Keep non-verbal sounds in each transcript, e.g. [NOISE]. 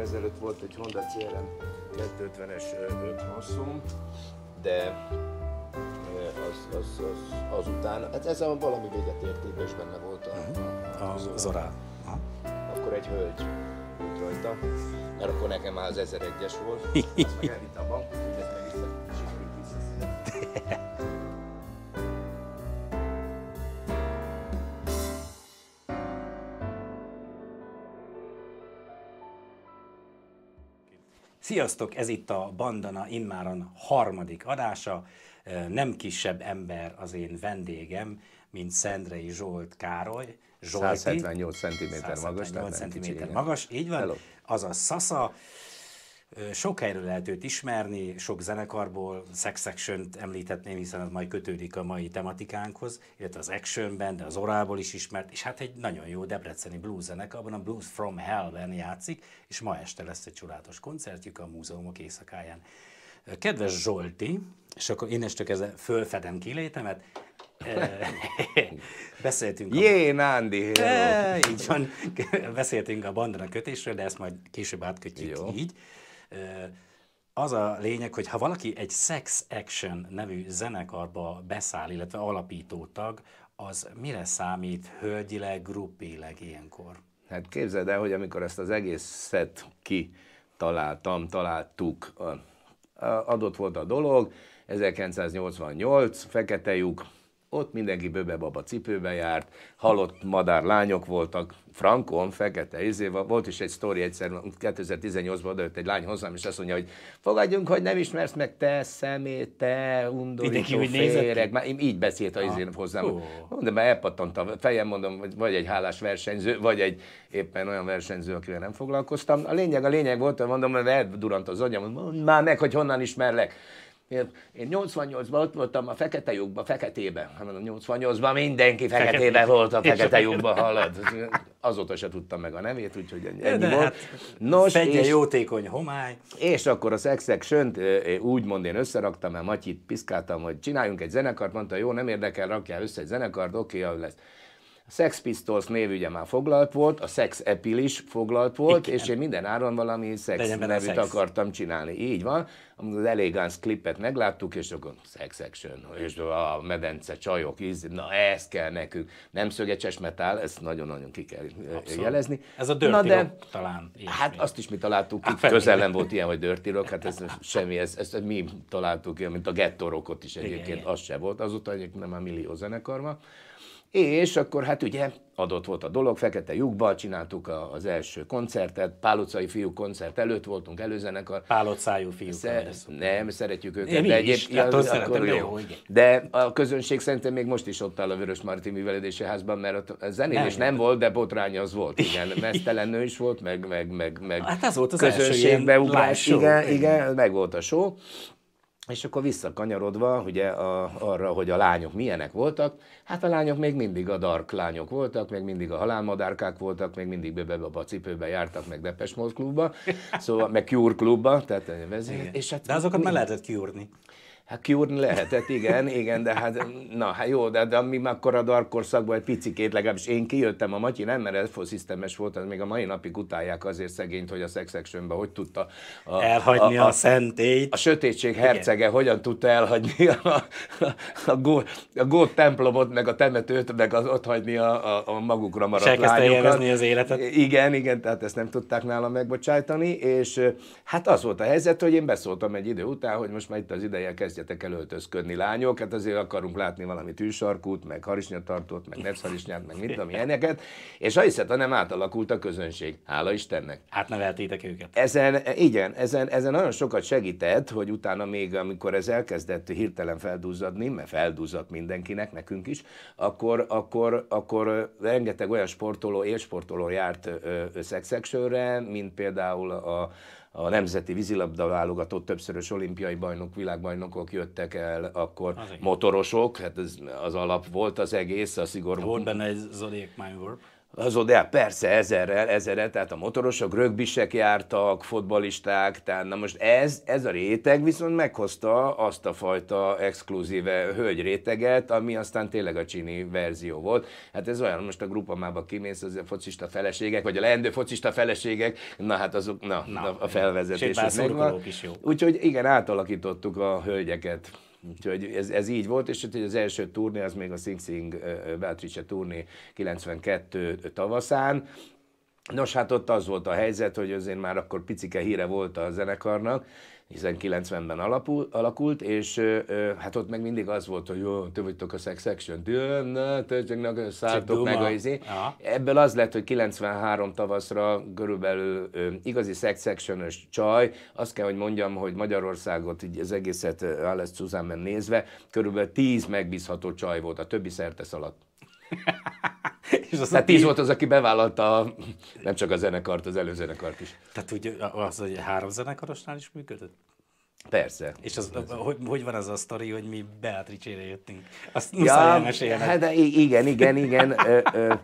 évvel ezelőtt volt egy Honda CRM 250-es 5 de az, az, az, azután, hát ez a valami véget értékben is benne volt a, mhm. a, a, a Zorá. Aha. Akkor egy hölgy volt rajta, mert akkor nekem már az 1001-es volt, [LAUGHS] azt meg elvitt a bank, ez meg vissza, [LAUGHS] Sziasztok, ez itt a Bandana immáron harmadik adása. Nem kisebb ember az én vendégem, mint Szendrei Zsolt Károly. Zsolti, 178 cm magas. 178 cm magas, így van. Hello. Az a szasza. Sok helyről lehet őt ismerni, sok zenekarból, Sex action említhetném, hiszen az majd kötődik a mai tematikánkhoz, illetve az Actionben, de az Orából is ismert, és hát egy nagyon jó debreceni blues zenekarban, a Blues from hell Hell-ben játszik, és ma este lesz egy csodálatos koncertjük a múzeumok éjszakáján. Kedves Zsolti, és akkor én is csak ezzel fölfedem kilétemet, [LAUGHS] beszéltünk. Jé, a... Nándi! Így van, beszéltünk a bandana kötésről, de ezt majd később átkötjük Jó. így az a lényeg, hogy ha valaki egy Sex Action nevű zenekarba beszáll, illetve alapító tag, az mire számít hölgyileg, gruppileg ilyenkor? Hát képzeld el, hogy amikor ezt az egészet szett kitaláltam találtuk, adott volt a dolog, 1988, fekete lyuk, ott mindenki böbe-baba cipőbe járt, halott madár lányok voltak, frankon, fekete izéval. Volt is egy sztori egyszer, 2018-ban odajött egy lány hozzám, és azt mondja, hogy fogadjunk, hogy nem ismersz meg te, szemét, te, undorító féreg. Már így beszélt a izén hozzám. Oh. Mondom, már elpattant a fejem, mondom, vagy egy hálás versenyző, vagy egy éppen olyan versenyző, akivel nem foglalkoztam. A lényeg, a lényeg volt, hogy mondom, mert durant az agyam, mondom, már meg, hogy honnan ismerlek. Én, én 88-ban ott voltam a fekete lyukba, feketébe. Hát mondom, 88-ban mindenki feketébe fekete. volt a fekete lyukba hallod? Azóta se tudtam meg a nevét, úgyhogy ennyi De volt. Hát, Nos, és, jótékony homály. És akkor a Sex action úgymond én összeraktam, mert Matyit piszkáltam, hogy csináljunk egy zenekart, mondta, jó, nem érdekel, rakjál össze egy zenekart, oké, okay, lesz. A Sex Pistols név ugye már foglalt volt, a Sex Appeal is foglalt volt, Igen. és én minden áron valami szex nevűt akartam csinálni. Így van. Az Elegance klipet megláttuk, és akkor Sex Action, és a medence csajok, íz, na ez kell nekünk. Nem szögecses metál, ezt nagyon-nagyon ki kell eh, Abszolút. jelezni. Ez a Dirty na, de, rock, talán. Ilyesmi. Hát azt is mi találtuk ki, közel nem volt ilyen, hogy Dirty rock, hát ez semmi, ezt, ezt mi találtuk mint a Ghetto Rockot is egyébként, Igen, az se volt. Azóta egyébként a millió zenekar van. És akkor hát ugye adott volt a dolog, fekete lyukba csináltuk a, az első koncertet, pálocai fiú koncert előtt voltunk, a. Pálocájú fiúk. Szer- nem, szeretjük őket. Én de egyébként hát akkor jó. jó. De a közönség szerintem még most is ott áll a Vörös Marti művelődési házban, mert a zenén nem, nem volt, de botrány az volt, [LAUGHS] igen. Mesztelen is volt, meg, meg, meg, meg hát az volt az közönségbe első ugrás, igen, igen, meg volt a show. És akkor visszakanyarodva ugye a, arra, hogy a lányok milyenek voltak, hát a lányok még mindig a dark lányok voltak, még mindig a halálmadárkák voltak, még mindig a cipőbe jártak, meg Depes klubba, [LAUGHS] szóval, meg Cure klubba, tehát vezér, és hát De azokat mind... már lehetett kiúrni. Hát kiúrni lehetett, igen, igen, de hát, na, hát jó, de, de mi akkor a darkorszakban egy picikét, legalábbis én kijöttem, a Matyi nem, mert elfoszisztemes volt, az még a mai napig utálják azért szegényt, hogy a Sex hogy tudta a, elhagyni a, a, a szentélyt. A sötétség hercege igen. hogyan tudta elhagyni a, a, a, gó, a gó templomot, meg a temetőt, meg az ott hagyni a, a, a magukra maradt és lányokat. az életet. Igen, igen, tehát ezt nem tudták nálam megbocsájtani, és hát az volt a helyzet, hogy én beszóltam egy idő után, hogy most már itt az ideje kezdje kezdjetek el öltözködni, lányok, hát azért akarunk látni valami tűsarkút, meg harisnyatartót, meg nepszarisnyát, meg mit tudom ilyeneket, és ha hiszed, nem átalakult a közönség, hála Istennek. Átneveltétek őket. Ezen, igen, ezen, ezen nagyon sokat segített, hogy utána még, amikor ez elkezdett hirtelen feldúzadni, mert feldúzadt mindenkinek, nekünk is, akkor, akkor, akkor rengeteg olyan sportoló, élsportoló járt szexsexőre, mint például a, a nemzeti vízilabda válogatott többszörös olimpiai bajnok, világbajnokok jöttek el, akkor az motorosok, hát ez az alap volt az egész, a szigorú. Hát volt benne egy zodiac mind azon, de hát persze ezerrel, ezerrel, tehát a motorosok, rögbisek jártak, fotbalisták, tehát na most ez, ez a réteg viszont meghozta azt a fajta exkluzíve hölgy réteget, ami aztán tényleg a csini verzió volt. Hát ez olyan, most a grupamába kimész, az a focista feleségek, vagy a leendő focista feleségek, na hát azok, na, na a felvezetés. És is jó. Úgyhogy igen, átalakítottuk a hölgyeket. Úgyhogy ez, ez így volt, és az első turné az még a Sing Sing Beatrice turné 92 tavaszán, Nos, hát ott az volt a helyzet, hogy azért már akkor picike híre volt a zenekarnak, hiszen 90-ben alapul, alakult, és ö, ö, hát ott meg mindig az volt, hogy jó, te vagytok a Sex Section, nagyon szálltok meg a izé. Ebből az lett, hogy 93 tavaszra körülbelül ö, igazi Sex section csaj, azt kell, hogy mondjam, hogy Magyarországot, így az egészet Alice Suzanne nézve, körülbelül 10 megbízható csaj volt, a többi szerte szaladt. [LAUGHS] és aztán tíz volt az, aki bevállalta nem csak a zenekart, az előző zenekart is. Tehát úgy az, hogy három zenekarosnál is működött? Persze. És az, Persze. Hogy, hogy van az a sztori, hogy mi Beatrice-re jöttünk? Azt ja, muszáj ja, hát de igen, igen, igen. ö, ö,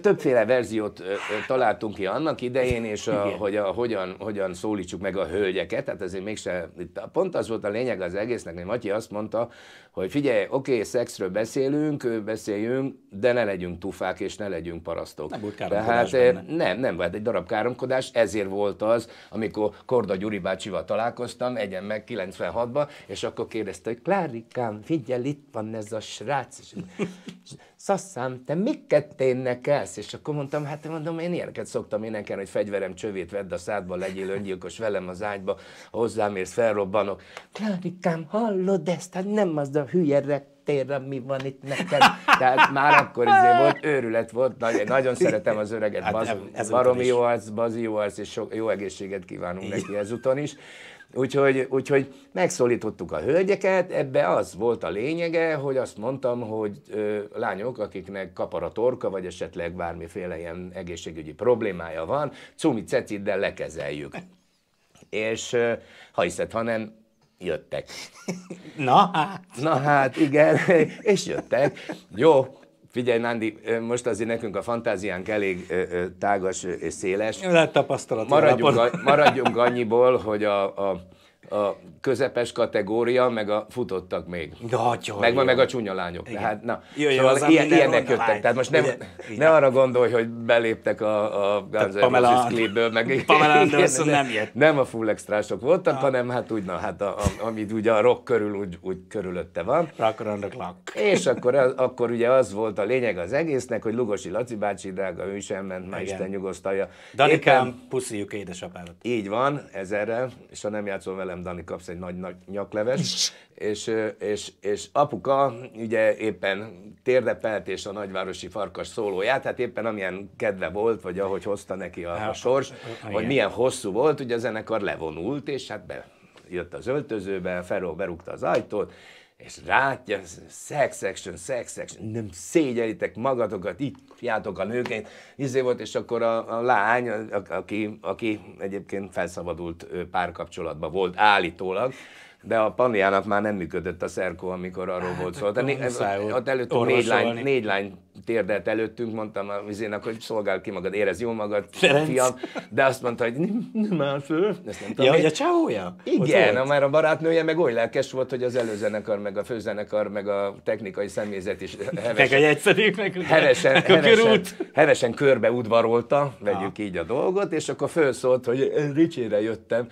Többféle verziót találtunk ki annak idején, és a, hogy a, hogyan, hogyan szólítsuk meg a hölgyeket, tehát azért mégsem, itt pont az volt a lényeg az egésznek, mert Matyi azt mondta, hogy figyelj, oké, okay, szexről beszélünk, beszéljünk, de ne legyünk tufák, és ne legyünk parasztok. Nem volt Tehát, benne. Nem, nem volt egy darab káromkodás, ezért volt az, amikor Korda Gyuri bácsival találkoztam, egyen meg 96-ban, és akkor kérdezte, hogy Klárikám, figyelj, itt van ez a srác szasszám, te miket ténnekelsz? És akkor mondtam, hát mondom, én ilyeneket szoktam énekelni, hogy fegyverem csövét vedd a szádba, legyél öngyilkos velem az ágyba, hozzám érsz, felrobbanok. Klárikám, hallod ezt? Hát nem az a hülye reptérre, mi van itt neked? Tehát már akkor izé volt, őrület volt, nagy, nagyon szeretem az öreget, hát, baz, baromi jó arc, bazi jó arc, és sok, jó egészséget kívánunk neki ezúton is. Úgyhogy, úgyhogy megszólítottuk a hölgyeket, ebbe az volt a lényege, hogy azt mondtam, hogy ö, lányok, akiknek kapar a torka, vagy esetleg bármiféle ilyen egészségügyi problémája van, cumi ceciddel lekezeljük. És ö, ha hiszed, ha nem, jöttek. Na hát. Na hát, igen, és jöttek. Jó, Figyelj, Nándi, most azért nekünk a fantáziánk elég tágas és széles. Lehet tapasztalat. Maradjunk, a, maradjunk annyiból, hogy a, a a közepes kategória, meg a futottak még. Nagyon meg, meg a csúnya lányok. Igen. Tehát, na, Jöjjön szóval ilyen, ilyenek jöttek. Lány. Tehát most nem, Ugye, ne arra gondolj, hogy beléptek a, a Guns N' Roses klipből, meg Pamela Anderson nem jött. Nem a full extrások voltak, ah. hanem hát úgy, na, hát a, a, amit ugye a rock körül úgy, úgy körülötte van. Rock on the clock. És akkor, az, akkor ugye az volt a lényeg az egésznek, hogy Lugosi Laci bácsi, drága, ő is elment, már Isten nyugosztalja. Danikám, puszíjuk édesapádat. Így van, ezerrel, és ha nem játszol vele tőlem, Dani, kapsz egy nagy, nagy nyakleves. és, és, és apuka ugye éppen térdepelt és a nagyvárosi farkas szólóját, tehát éppen amilyen kedve volt, vagy ahogy hozta neki a, a hát, sors, vagy milyen hosszú volt, ugye a zenekar levonult, és hát be, jött az öltözőbe, Feró berúgta az ajtót, és rátja, sex action, sex action, nem szégyelitek magatokat, így játok a nőként, izé volt, és akkor a, a lány, a, aki, aki egyébként felszabadult párkapcsolatban volt állítólag, de a Panniának már nem működött a szerkó, amikor arról hát, volt szó. Tehát ott előttünk négy lány, négy lány térdelt előttünk, mondtam a vizének, hogy szolgál ki magad, érez jól magad, Ferenc. fiam, de azt mondta, hogy nem nem áll föl. ja, hogy a csávója? Igen, már a barátnője meg oly lelkes volt, hogy az előzenekar, meg a főzenekar, meg a technikai személyzet is hevesen, hevesen, hevesen, hevesen körbe udvarolta, vegyük így a dolgot, és akkor felszólt, hogy Ricsére jöttem.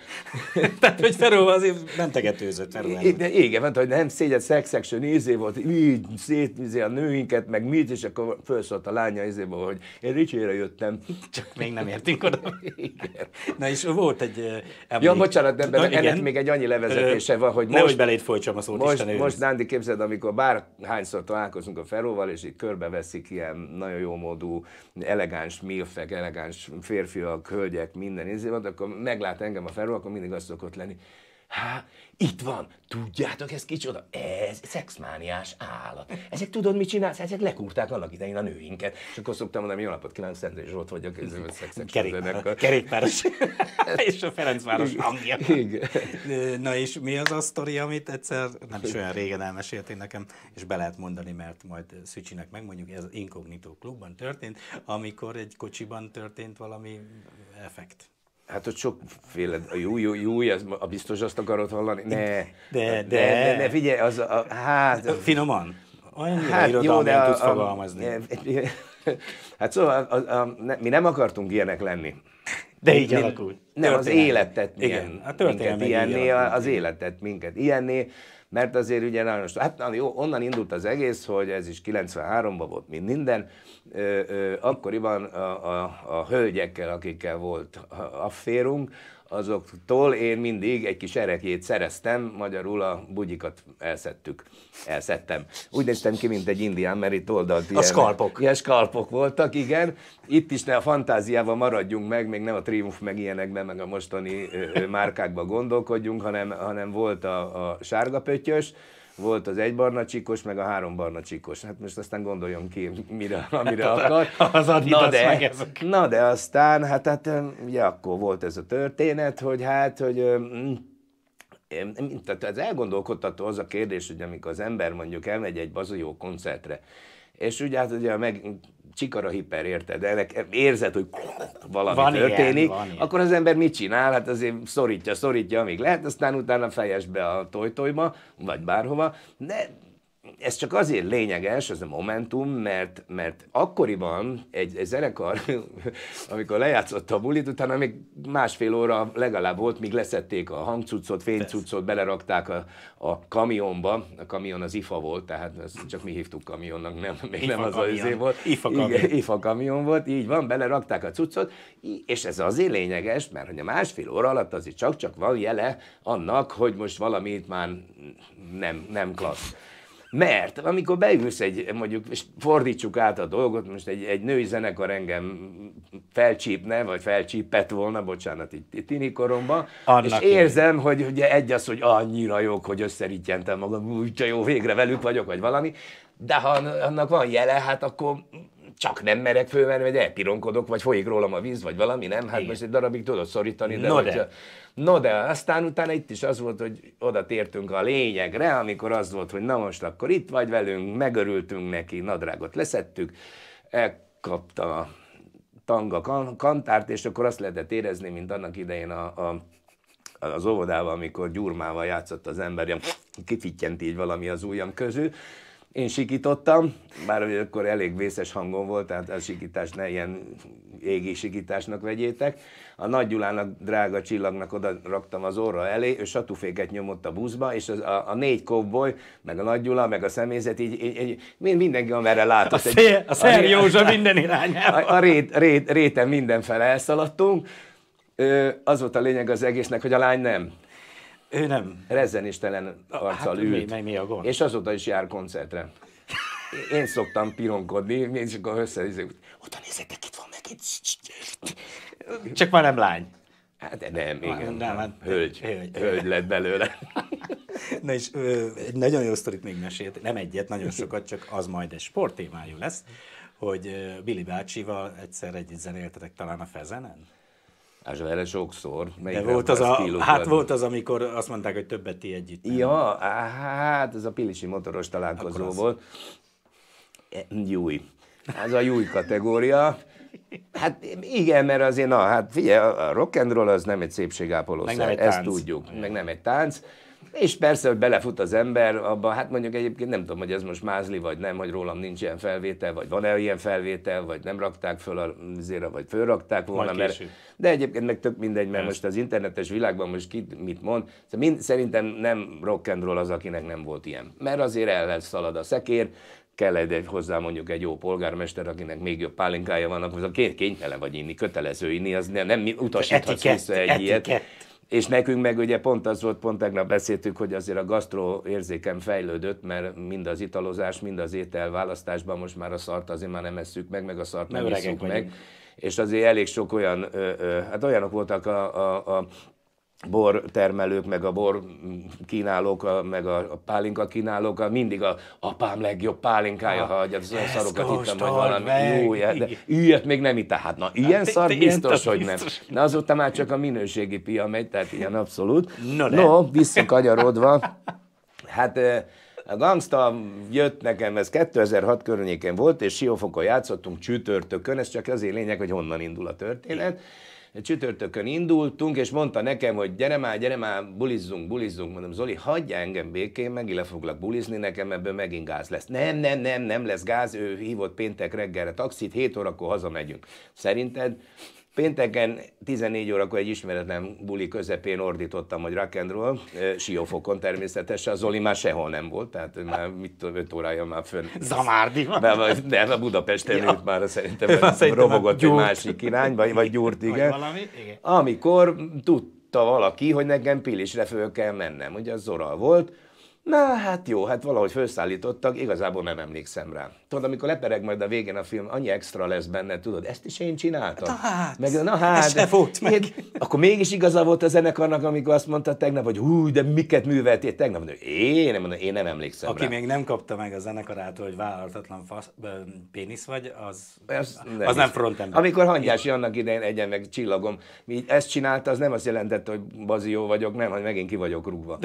[LAUGHS] Tehát, hogy Feró azért mentegető fertőzött terület. Igen, mondta, hogy nem szégyen szex action izé volt, így szétizé a nőinket, meg mit, és akkor felszólt a lánya izébe, hogy én Ricsére jöttem. Csak még nem értünk oda. Igen. Na és volt egy... Emlék... Ja, bocsánat, de ennek ennek még egy annyi levezetése van, hogy most... Nehogy beléd folytsam a szót, most, Isten Most, Nándi, képzeld, amikor bárhányszor találkozunk a Feróval, és így körbeveszik ilyen nagyon jó módú, elegáns milfek, elegáns férfiak, hölgyek, minden izé van, akkor meglát engem a Feró, akkor mindig azt szokott lenni, Há, itt van. Tudjátok, ez kicsoda? Ez szexmániás állat. Ezek tudod, mit csinálsz? Ezek lekúrták annak idején a nőinket. És akkor szoktam mondani, jó napot kívánok, Szent Zsolt vagyok. Ez a szexes Kerékpáros. [LAUGHS] és a Ferencváros hangja. Na és mi az a sztori, amit egyszer nem is olyan régen elmeséltél nekem, és be lehet mondani, mert majd Szücsinek megmondjuk, ez inkognitó klubban történt, amikor egy kocsiban történt valami effekt. Hát ott sokféle, a jó, jó, jó, az, a biztos azt akarod hallani? Ne, de, de, de, de, de, de figyelj, az a, a hát... Finoman? Olyan hát, irodalmi tudsz a, fogalmazni. E- a, [LAUGHS] a, hát szóval a, a, a, ne, mi nem akartunk ilyenek lenni. De így mi, alakult. Nem, történet. az életet. Igen, a történet. ilyenné, az életet minket ilyenné mert azért ugye nagyon, hát jó, onnan indult az egész, hogy ez is 93-ban volt mint minden, ö, ö, akkoriban a, a, a hölgyekkel, akikkel volt afférunk, azoktól én mindig egy kis erekjét szereztem, magyarul a bugyikat elszettük, elszettem. Úgy néztem ki, mint egy indián, mert itt oldalt ilyen, a skalpok. ilyen skalpok voltak, igen. Itt is ne a fantáziával maradjunk meg, még nem a triumf meg ilyenekben, meg a mostani márkákban gondolkodjunk, hanem, hanem volt a, a sárga pöttyös, volt az egy barna csíkos, meg a három barna csíkos. Hát most aztán gondoljon ki, mire, hát amire hát, akar. Az na de, meg ezek. na de aztán, hát, hát ugye akkor volt ez a történet, hogy hát, hogy tehát ez elgondolkodtató az a kérdés, hogy amikor az ember mondjuk elmegy egy bazajó koncertre, és ugye hát ugye meg csikara hiper, érted? Ennek érzed, hogy valami van történik, ilyen, van ilyen. akkor az ember mit csinál? Hát azért szorítja, szorítja, amíg lehet, aztán utána fejes be a tojtojba, vagy bárhova, de ez csak azért lényeges, ez a momentum, mert, mert akkoriban egy, egy zenekar, [LAUGHS] amikor lejátszotta a bulit, utána még másfél óra legalább volt, míg leszették a hangcuccot, fénycuccot, belerakták a, a kamionba. A kamion az IFA volt, tehát ezt csak mi hívtuk kamionnak, nem, még IFA nem az az izé volt. IFA kamion. Igen, IFA kamion volt, így van, belerakták a cuccot, és ez azért lényeges, mert hogy a másfél óra alatt azért csak-csak van jele annak, hogy most valamit már nem, nem klassz. Mert amikor beülsz egy, mondjuk, és fordítsuk át a dolgot, most egy, egy női zenekar engem felcsípne, vagy felcsípett volna, bocsánat, itt Annak és érzem, hogy ugye egy az, hogy annyira jók, hogy összerítjentem magam, úgy jó, végre velük vagyok, vagy valami, de ha annak van jele, hát akkor csak nem merek fölmenni, vagy elpironkodok, vagy folyik rólam a víz, vagy valami, nem? Hát Igen. most egy darabig tudod szorítani. De no de. Hogyha... No de, aztán utána itt is az volt, hogy oda tértünk a lényegre, amikor az volt, hogy na most akkor itt vagy velünk, megörültünk neki, nadrágot leszettük, elkapta a tanga kan- kantárt, és akkor azt lehetett érezni, mint annak idején a, a az óvodában, amikor gyurmával játszott az ember, ilyen kifittyent így valami az ujjam közül, én sikítottam, bár akkor elég vészes hangon volt, tehát a sikítás ne ilyen égi sikításnak vegyétek. A Nagy Gyulának, drága csillagnak oda raktam az orra elé, ő satuféket nyomott a buszba, és az, a, a négy kovboly, meg a Nagy Gyula, meg a személyzet, így, így, így mindenki, amerre látott. A, szél, egy, a Szer Józsa a, [LAUGHS] minden irányába. A, a rét, rét, réten mindenfele elszaladtunk. Ö, az volt a lényeg az egésznek, hogy a lány nem. Ő nem. Rezzenistelen arccal hát, ült. Mi, mi mi a gond? És azóta is jár koncertre. Én szoktam pironkodni, én csak akkor összenézek. Oda nézzétek, itt van meg itt. Csak már nem lány. Hát de nem, igen. Nem, nem, hát, hölgy. hölgy. Hölgy lett belőle. Na és ö, egy nagyon jó sztorit még mesélt, nem egyet, nagyon sokat, csak az majd egy sporttémájú lesz, hogy Billy bácsival egyszer együtt zenéltetek talán a Fezenen? És vele sokszor. De volt az, a, a hát volt az, amikor azt mondták, hogy többet ti együtt. Nem? Ja, hát ez a Pilisi motoros találkozó az... volt. E, júj. Ez a júj kategória. Hát igen, mert azért, na, hát figyelj, a rock and roll az nem egy szépségápoló Meg nem egy tánc. Ezt tudjuk. Meg nem egy tánc. És persze, hogy belefut az ember abba, hát mondjuk egyébként nem tudom, hogy ez most mázli vagy nem, hogy rólam nincs ilyen felvétel, vagy van-e ilyen felvétel, vagy nem rakták föl a zéra, vagy fölrakták volna. Mert, de egyébként meg tök mindegy, mert most az internetes világban most ki mit mond. Szóval mind, szerintem nem rock and roll az, akinek nem volt ilyen. Mert azért el szalad a szekér, kell egy, hozzá mondjuk egy jó polgármester, akinek még jobb pálinkája van, akkor az a kénytelen vagy inni, kötelező inni, az nem, nem utasíthatsz Etikett, vissza egy etiket. ilyet. És nekünk meg ugye pont az volt, pont tegnap beszéltük, hogy azért a gasztró érzéken fejlődött, mert mind az italozás, mind az étel választásban most már a szart azért már nem eszük meg, meg a szart nem, nem iszunk meg. És azért elég sok olyan, ö, ö, hát olyanok voltak a, a, a bortermelők, meg a bor kínálók, meg a pálinka kínálók, mindig a apám legjobb pálinkája, ah, ha hogy az olyan szarokat ittam, hogy valami meg. jó, de ilyet még nem itt. Hát na, hát ilyen szar biztos, hogy nem. Na azóta már csak a minőségi pia megy, tehát ilyen abszolút. No, visszakanyarodva, hát a gangsta jött nekem, ez 2006 környéken volt, és Siófokon játszottunk csütörtökön, ez csak azért lényeg, hogy honnan indul a történet csütörtökön indultunk, és mondta nekem, hogy gyere már, gyere már, bulizzunk, bulizzunk. Mondom, Zoli, hagyj engem békén, meg le foglak bulizni, nekem ebből megint gáz lesz. Nem, nem, nem, nem lesz gáz, ő hívott péntek reggelre taxit, 7 órakor hazamegyünk. Szerinted Pénteken 14 órakor egy ismeretlen buli közepén ordítottam, hogy rock and roll, siófokon természetesen, a Zoli már sehol nem volt, tehát már mit tudom, 5 órája már fönn. Zamárdi van. De, de a Budapesten ja. már szerintem, Én [LAUGHS] szerintem robogott egy másik irányba, vagy gyúrt, igen. Vagy valami, igen. Amikor tudta valaki, hogy nekem Pilisre föl kell mennem, ugye az Zoral volt, Na, hát jó, hát valahogy felszállítottak, igazából nem emlékszem rá. Tudod, amikor lepereg majd a végén a film, annyi extra lesz benne, tudod, ezt is én csináltam. Na hát, meg, na hát, ez volt meg. Én, akkor mégis igaza volt a zenekarnak, amikor azt mondta tegnap, hogy hú, de miket műveltél tegnap. Mondom, én, nem, én nem emlékszem Aki rá. még nem kapta meg a zenekarától, hogy vállalhatatlan fasz, pénisz vagy, az, az nem, az nem frontember. Amikor Hangyási annak idején egyen meg csillagom, így ezt csinálta, az nem azt jelentette, hogy bazió vagyok, nem, hogy megint ki vagyok rúgva.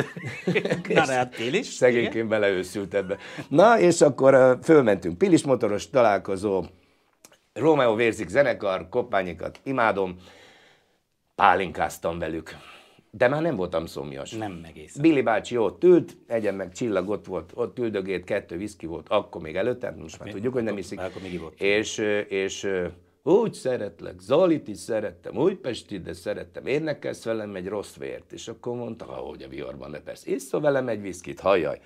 [LAUGHS] na, hát, én is. Szegényként beleőszült ebbe. Na, és akkor fölmentünk motoros találkozó, Romeo Vérzik zenekar, kopányikat imádom, pálinkáztam velük. De már nem voltam szomjas. Nem egész. Billy bácsi ott ült, egyen meg csillag ott volt, ott üldögét, kettő viszki volt, akkor még előtte, most már hát, tudjuk, hogy nem iszik. Akkor még volt. És, és úgy szeretlek, Zalit is szerettem, Újpesti, de szerettem, énekelsz velem egy rossz vért. És akkor mondta, hogy a viharban, ne persze, iszó velem egy viszkit, hajjaj.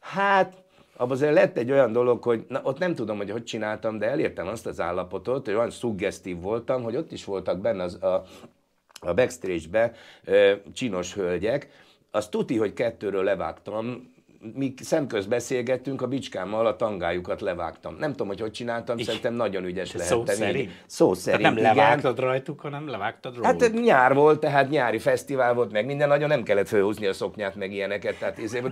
Hát, abban azért lett egy olyan dolog, hogy na, ott nem tudom, hogy hogy csináltam, de elértem azt az állapotot, hogy olyan szuggesztív voltam, hogy ott is voltak benne az, a, a backstage-be ö, csinos hölgyek, az tuti, hogy kettőről levágtam, mi szemköz beszélgettünk, a bicskámmal a tangájukat levágtam. Nem tudom, hogy hogy csináltam, Így. szerintem nagyon ügyes lehettem. Szó szerint? Szó szerint, Tehát nem igen. levágtad rajtuk, hanem levágtad róluk. Hát nyár volt, tehát nyári fesztivál volt, meg minden, nagyon nem kellett főhúzni a szoknyát, meg ilyeneket. Tehát ezért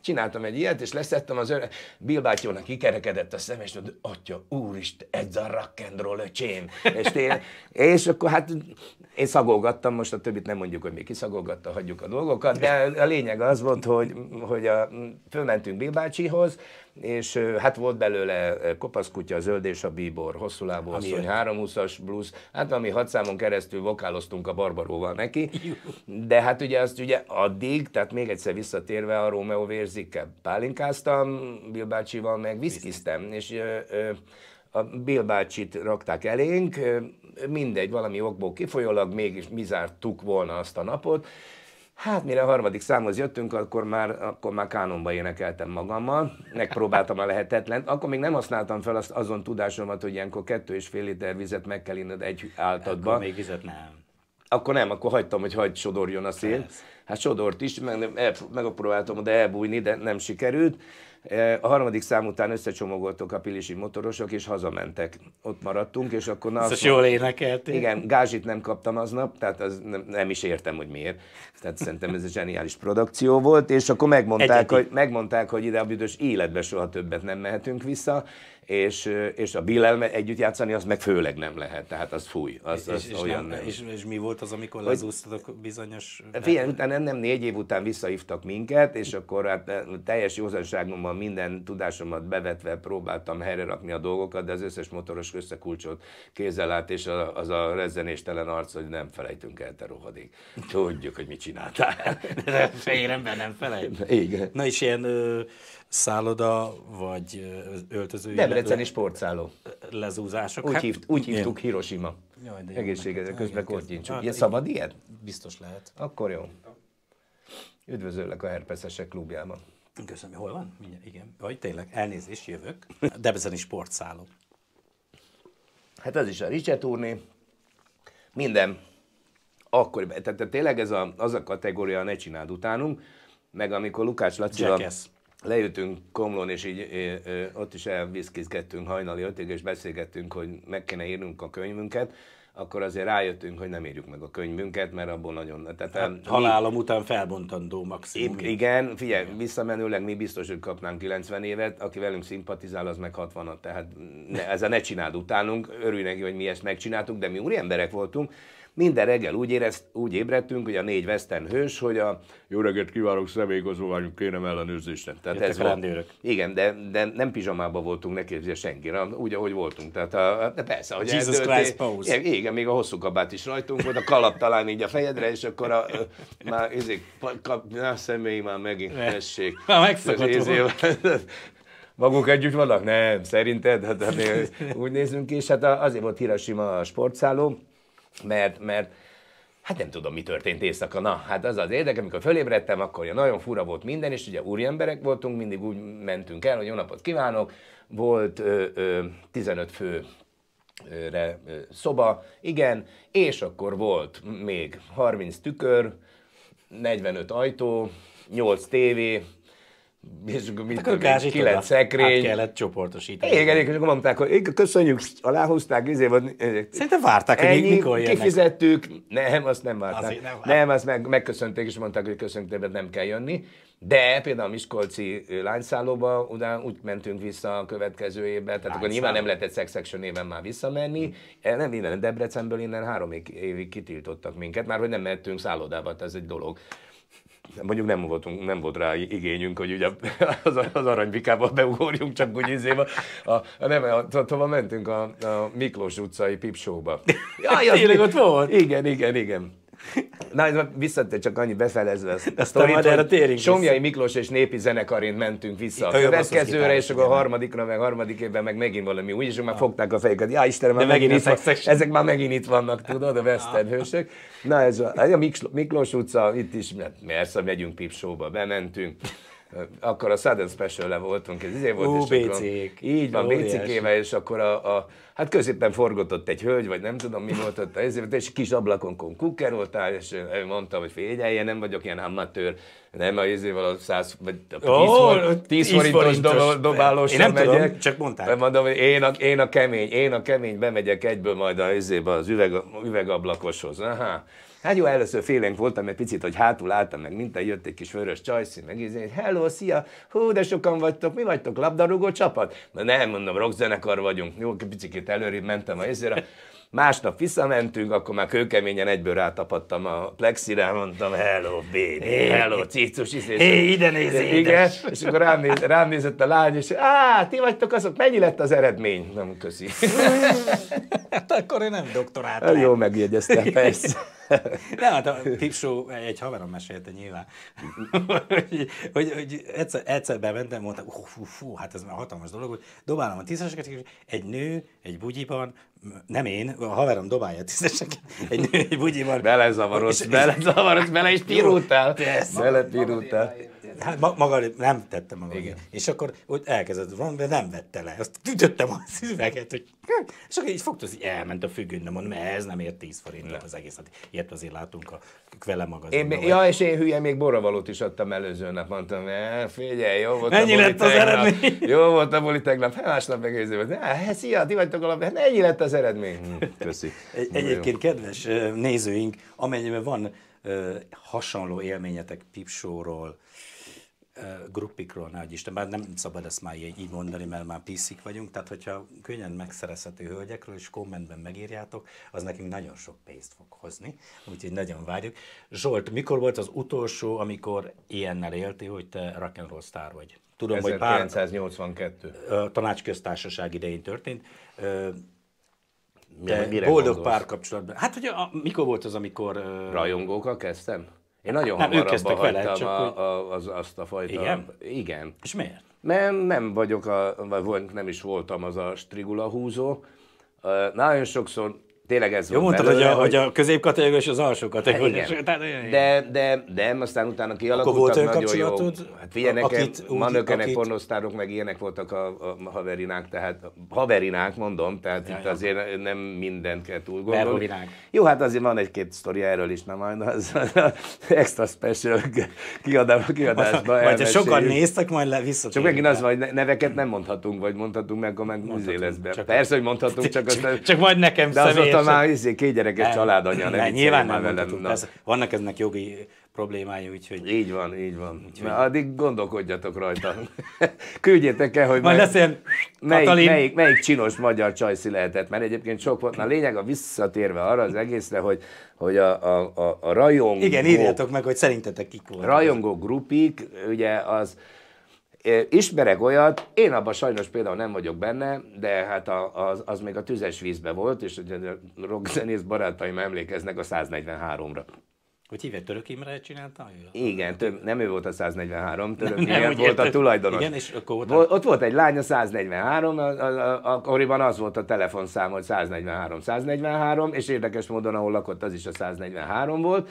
csináltam egy ilyet, és leszettem az öre Bilbátyónak kikerekedett a szem, és mondta, atya, úristen, ez a rock öcsém. És, és akkor hát én szagolgattam, most a többit nem mondjuk, hogy mi kiszagolgatta, hagyjuk a dolgokat, de a lényeg az volt, hogy, hogy a fölmentünk Bill és hát volt belőle kopaszkutya, zöld és a bíbor, hosszú lábú asszony, 320-as blues, hát ami hat számon keresztül vokáloztunk a Barbaróval neki, [LAUGHS] de hát ugye azt ugye addig, tehát még egyszer visszatérve a Romeo vérzikkel pálinkáztam, Bilbácsival, meg viszkiztem, és ö, ö, a Bilbácsit rakták elénk, mindegy, valami okból kifolyólag mégis mi zártuk volna azt a napot, Hát mire a harmadik számhoz jöttünk, akkor már, akkor már kánonba énekeltem magammal, megpróbáltam a lehetetlent. Akkor még nem használtam fel azt, azon tudásomat, hogy ilyenkor kettő és fél liter vizet meg kell inned egy áltatba. Akkor még vizet nem. Akkor nem, akkor hagytam, hogy hagyd sodorjon a szél. Persze hát sodort is, meg, el, megpróbáltam oda elbújni, de nem sikerült. E, a harmadik szám után összecsomagoltak a pilisi motorosok, és hazamentek. Ott maradtunk, és akkor... Na, szóval jól énekelt. Igen, gázsit nem kaptam aznap, tehát az nem, nem is értem, hogy miért. Tehát szerintem ez egy zseniális produkció volt, és akkor megmondták, hogy, megmondták hogy ide a büdös életbe soha többet nem mehetünk vissza, és, és a Billel együtt játszani, az meg főleg nem lehet, tehát az fúj. Az, az és, és, olyan nem, nem. És, és, mi volt az, amikor lezúztatok bizonyos... Figyelj, utána nem, nem, négy év után visszahívtak minket, és akkor hát eh, teljes józanságomban minden tudásomat bevetve próbáltam helyre rakni a dolgokat, de az összes motoros összekulcsolt kézzel állt, és az a rezzenéstelen arc, hogy nem felejtünk el, te rohadék. Tudjuk, hogy mit csináltál. [LAUGHS] de fehér ember nem felejt. Igen. Na és ilyen ö, szálloda, vagy öltöző... Debreceni le, sportszálló. Lezúzások. Úgy, hát, hívt, úgy hívtuk Hiroshima. Jaj, de Egészségedre közben kordjincsuk. Hát ilyen szabad ilyen? Biztos lehet. Akkor jó. Üdvözöllek a Herpeszesek klubjában. Köszönöm, hol van? Mindjárt, igen. Vagy tényleg, elnézést, jövök. Debreceni sportszálló. Hát ez is a Richet úrni Minden. Akkor, tehát, te tényleg ez a, az a kategória, ne csináld utánunk, meg amikor Lukács Lacival lejöttünk Komlón, és így ö, ö, ott is elviszkizgettünk hajnali ötig, és beszélgettünk, hogy meg kéne írnunk a könyvünket, akkor azért rájöttünk, hogy nem írjuk meg a könyvünket, mert abból nagyon... Tehát hát, um, mi, halálom után felbontandó maximum. Épp, igen, figyelj, igen. visszamenőleg mi biztos, hogy kapnánk 90 évet, aki velünk szimpatizál, az meg 60-at, tehát ne, ezzel ne csináld utánunk, örülj neki, hogy mi ezt megcsináltuk, de mi úri emberek voltunk, minden reggel úgy, érez, úgy ébredtünk, hogy a négy veszten hős, hogy a jó reggelt kívánok, személyigazolványunk kérem ellenőrzésre. Tehát Jöttek ez volt. Rendőrök. Igen, de, de nem pizsamában voltunk, neki, képzelje senki, nem, úgy, ahogy voltunk. Tehát a, de persze, hogy Jesus eldőlt, Christ pose. Igen, igen, még a hosszú kabát is rajtunk volt, a kalap talán így a fejedre, és akkor a, a már ezért, kap, na, személy már megint, tessék. [LAUGHS] Már megszokott izé- [LAUGHS] Maguk együtt vannak? Nem, szerinted? Hát, hát, [LAUGHS] hát, hát úgy nézünk ki, és hát azért volt híres a sportszáló, mert, mert hát nem tudom, mi történt éjszaka. Na, hát az az érdek, amikor fölébredtem, akkor ja, nagyon fura volt minden, és ugye úriemberek voltunk, mindig úgy mentünk el, hogy jó napot kívánok, volt ö, ö, 15 fő re, szoba, igen, és akkor volt még 30 tükör, 45 ajtó, 8 tévé, nézzük, mit tudom, kilenc szekrény. kellett csoportosítani. Igen, és akkor mondták, hogy köszönjük, aláhúzták, izé van. Eh, Szerintem várták, hogy ennyi, mikor jönnek. Kifizettük, nem, azt nem várták. Azért nem, nem, azt meg, megköszönték, és mondták, hogy köszönjük, de nem kell jönni. De például a Miskolci lányszállóba után úgy mentünk vissza a következő évben, tehát Lányszálló. akkor nyilván nem lehetett Sex Section éven már visszamenni. Hm. Eh, nem innen, Debrecenből innen három évig kitiltottak minket, már hogy nem mehetünk szállodába, ez egy dolog mondjuk nem, voltunk, nem volt rá igényünk, hogy ugye az, az aranybikába beugorjunk, csak úgy izéba. A, a, nem, a, tova mentünk a, a Miklós utcai pipsóba. Jaj, az Tényleg ott volt? Igen, igen, igen. Na, visszatér csak annyi befelezve ezt a sztorit, erre Somjai Miklós és népi zenekarén mentünk vissza a következőre, és akkor a harmadikra, meg harmadik évben, meg megint valami új, és már ah. fogták a fejüket. Ja, Istenem, már megint, itt van, ezek már megint itt vannak, tudod, a Western hősök. Na, ez a, a Miklós utca, itt is, mert persze, szóval megyünk Pipsóba, bementünk akkor a Sudden Special-le voltunk, ez izé volt. Ú, és akkor, így van, bécikével, és akkor a, a, hát középen forgatott egy hölgy, vagy nem tudom mi volt ott, a ezért, és kis ablakonkon kukkeroltál, és mondtam, mondta, hogy figyelj, nem vagyok ilyen amatőr, nem, a izéval a 100, vagy a oh, for, 10 forintos, forintos dobálós Én nem megyek. tudom, csak mondták. Mondom, hogy én a, én a kemény, én a kemény, bemegyek egyből majd a izébe az üveg, üvegablakoshoz. Aha. Hát jó, először félénk voltam egy picit, hogy hátul álltam, meg minden, jött egy kis vörös csajszín, meg ízni, izé, hogy hello, szia, hú, de sokan vagytok, mi vagytok, labdarúgó csapat? Na nem, mondom, rockzenekar vagyunk. Jó, picit előrébb mentem a izére. Másnap visszamentünk, akkor már kőkeményen egyből rátapadtam a plexire, mondtam, hello baby, hey, hello cicus, izé. Hé, hey, ide néz, Igen, és akkor rám, néz, rám nézett a lány, és á, ti vagytok azok, mennyi lett az eredmény? Nem, köszi. hát akkor én nem doktoráltam. Jó, megjegyeztem, [LAUGHS] persze. Nem, hát a tipsó egy haverom mesélte nyilván, hogy, hogy, hogy egyszer, egyszer bementem, mondtam, hú, fú, fú, hát ez már hatalmas dolog, hogy dobálom a tízeseket, és egy nő egy bugyiban, nem én, a haverom dobálja a tízeseket, egy nő egy bugyiban. Belezavarodsz, belezavarodsz, bele is pirultál. Bele pirultál. Hát ma, maga nem tette maga. Igen. És akkor úgy elkezdett van, de nem vette le. Azt ütöttem a szüveget, hogy... Hm, és akkor így fogta, hogy elment a függőn, de mondom, ez nem ért 10 forintot az egész. Hát ilyet azért látunk a vele magazinban. Én, ja, és én hülye még boravalót is adtam előző nap, mondtam, e, figyelj, jó volt Mennyi a lett az eredmény? Jó volt a buli tegnap, hát másnap megőző volt. Ne, hát szia, ti vagytok alap, hát ennyi lett az eredmény. Hm, köszi. Egy, egyébként, kedves nézőink, amennyiben van hasonló élményetek Pipsóról, grupikról, ne Isten, bár nem szabad ezt már így mondani, mert már piszik vagyunk, tehát hogyha könnyen megszerezhető hölgyekről és kommentben megírjátok, az nekünk nagyon sok pénzt fog hozni, úgyhogy nagyon várjuk. Zsolt, mikor volt az utolsó, amikor ilyennel élti, hogy te rock'n'roll sztár vagy? Tudom, 1982. hogy pár, tanácsköztársaság idején történt. De mire boldog gondolsz? párkapcsolatban. Hát, hogy a, mikor volt az, amikor... Rajongókkal kezdtem? Én nagyon nem, hamar abba vele, csak a, a, az, azt a fajta... Igen? Igen. És miért? Mert nem vagyok, a, vagy nem is voltam az a strigula húzó. nagyon sokszor tényleg ez Jó, volt mondtad, belőle, hogy, a, hogy... a középkategória és az alsó kategóriás. Hát igen. De, de, de aztán utána kialakultak Akkor volt nagyon jó. Hát figyelj nekem, akit... pornosztárok, meg ilyenek voltak a, a haverinák, tehát haverinák, mondom, tehát ja, itt jó. azért nem mindent kell túl gondolni. Jó, hát azért van egy-két sztori erről is, nem majd az, [LAUGHS] extra special kiadásba Majd ha sokan néztek, majd le Csak megint az hogy neveket nem mondhatunk, vagy mondhatunk meg, akkor meg lesz be. Persze, hogy mondhatunk, csak, [LAUGHS] csak, csak majd nekem személy. Azóta már izé, két gyerekes nem, családanya nem, nem nyilván nem velem. ez, vannak eznek jogi problémái, úgyhogy... Így van, így van. Úgyhogy... addig gondolkodjatok rajta. [LAUGHS] Küldjétek el, hogy Majd meg... lesz ilyen melyik, melyik, melyik, csinos magyar csajszi lehetett, mert egyébként sok volt. Na lényeg a visszatérve arra az egészre, hogy, hogy a, a, a, a rajongó... Igen, írjátok meg, hogy szerintetek kik voltak. Rajongó grupik, ugye az Ismerek olyat, én abban sajnos például nem vagyok benne, de hát a, az, az még a tüzes vízbe volt, és ugye a rockzenész barátaim emlékeznek a 143-ra. Hogy hívja, Török Imre csinálta? Igen, több, nem ő volt a 143, Török nem, Imre volt a tulajdonos. Igen, és akkor volt, volt, ott volt egy lány, a 143, a, a, a, akkoriban az volt a telefonszám, hogy 143, 143, és érdekes módon, ahol lakott, az is a 143 volt,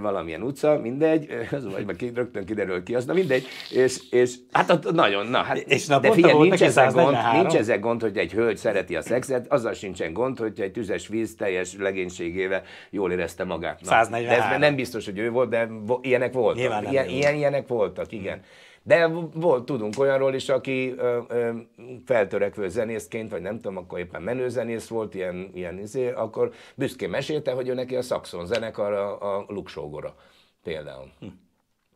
valamilyen utca, mindegy, az vagy rögtön kiderül ki az, na mindegy, és, és hát ott nagyon, na hát, és na, de figyelj, nincs ezzel, gond, nincs ezzel gond, hogy egy hölgy szereti a szexet, azzal sincsen gond, hogy egy tüzes víz teljes legénységével jól érezte magát. Na, 143. De ez nem biztos, hogy ő volt, de ilyenek voltak. Ilyen, ilyen, ilyenek voltak, igen. Hmm. De volt, tudunk olyanról is, aki ö, ö, feltörekvő zenészként, vagy nem tudom, akkor éppen menőzenész volt, ilyen, ilyen izé, akkor büszkén mesélte, hogy ő neki a szaxon zenekar a, a luxógora, például. Hm.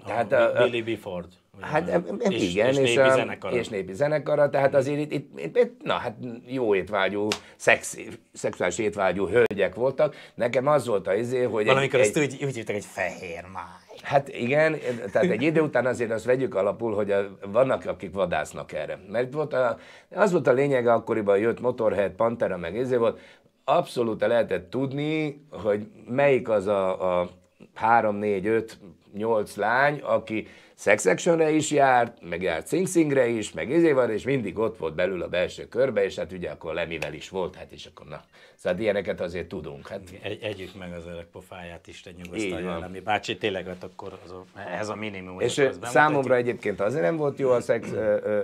Tehát a, hát, a, Billy Bifford. Hát és, igen, és, és, népi zenekara. és népi zenekara, tehát hm. azért itt, itt, itt, itt na hát jó étvágyú, szexi, szexuális étvágyú hölgyek voltak. Nekem az volt az izé, hogy... Valamikor egy, ezt egy, úgy, úgy hívtak, egy fehér már. Hát igen, tehát egy idő után azért azt vegyük alapul, hogy a, vannak, akik vadásznak erre. Mert volt a, az volt a lényege akkoriban jött Motorhead, Pantera, meg ezért volt, abszolút lehetett tudni, hogy melyik az a, a 3, 4, 5, 8 lány, aki Sex Actionre is járt, meg járt Sing Singre is, meg Izévar, és mindig ott volt belül a belső körbe, és hát ugye akkor Lemivel is volt, hát és akkor na. Szóval ilyeneket azért tudunk. Hát. Egy, együtt meg az öreg pofáját, is Isten nyugosztalja, ami bácsi, tényleg hát akkor az a, ez a minimum. És az számomra egy... egyébként azért nem volt jó a Sex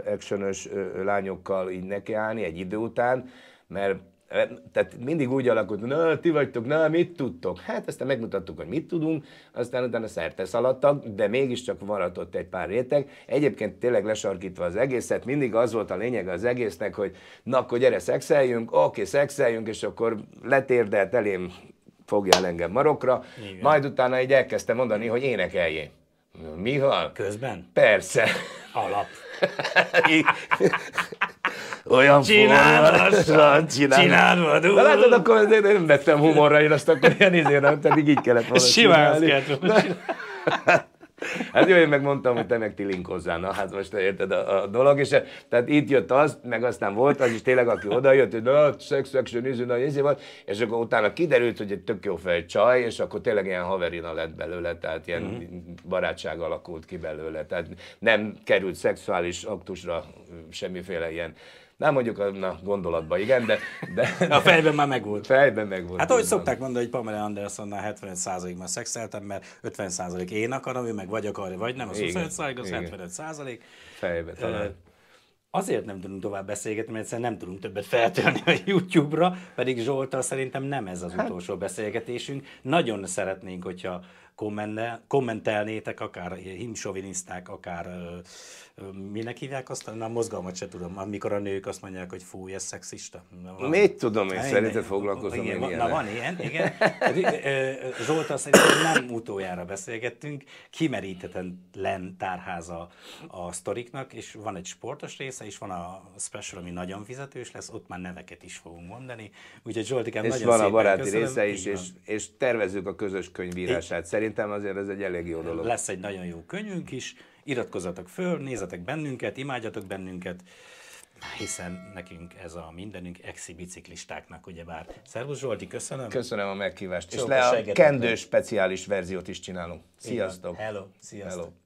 Actionös lányokkal így nekiállni egy idő után, mert tehát mindig úgy alakult, hogy na, ti vagytok, na, mit tudtok? Hát aztán megmutattuk, hogy mit tudunk, aztán utána szerte szaladtak, de mégiscsak maradott egy pár réteg. Egyébként tényleg lesarkítva az egészet, mindig az volt a lényeg az egésznek, hogy na, akkor gyere, szexeljünk, oké, szexeljünk, és akkor letérdelt elém fogjál engem marokra, Igen. majd utána így elkezdte mondani, hogy énekeljé. Mihal? Közben? Persze. Alap. [LAUGHS] olyan csinálva, csinálva, Na látod, akkor én nem vettem humorra, én azt akkor ilyen izére, pedig így kellett volna Simán azt kellett volna [LAUGHS] Hát jó, én megmondtam, hogy te meg tilinkozzál. Na hát most érted a, a dolog, és tehát itt jött az, meg aztán volt az is tényleg, aki oda jött, hogy na, sex, action, izű, na, izé volt, és akkor utána kiderült, hogy egy tök jó fej csaj, és akkor tényleg ilyen haverina lett belőle, tehát ilyen mhm. barátság alakult ki belőle, tehát nem került szexuális aktusra semmiféle ilyen nem mondjuk a na, gondolatban, igen, de, de, de... A fejben már megvolt. Fejben megvolt. Hát ahogy szokták mondani, hogy Pamela Andersonnál 75 már szexeltem, mert 50% én akarom, ő meg vagy akarja, vagy nem, az 25%, az igen. százalék. Fejbe talán. Azért nem tudunk tovább beszélgetni, mert egyszerűen nem tudunk többet feltölni a YouTube-ra, pedig Zsoltal szerintem nem ez az hát. utolsó beszélgetésünk. Nagyon szeretnénk, hogyha kommentelnétek, akár himsovinisták, akár ö, ö, minek hívják azt? Na, mozgalmat se tudom, amikor a nők azt mondják, hogy fúj, ez szexista. Van. Mit tudom én, szerintem foglalkozom igen, én Na, van ilyen, igen. Zsoltal szerintem nem utoljára beszélgettünk, kimeríthetetlen tárháza a sztoriknak, és van egy sportos része, és van a special, ami nagyon fizetős lesz, ott már neveket is fogunk mondani. Úgyhogy Zsoltikám, és nagyon van a baráti köszönöm. része is, és, és tervezzük a közös könyvírását. Szerintem Szerintem azért ez egy elég jó dolog. Lesz egy nagyon jó könyvünk is, iratkozzatok föl, nézzetek bennünket, imádjatok bennünket, hiszen nekünk ez a mindenünk exi biciklistáknak, ugyebár. Szervusz Zsolti, köszönöm. Köszönöm a meghívást. Sok és le a kendő speciális verziót is csinálunk. Sziasztok. Hello, sziasztok. Hello.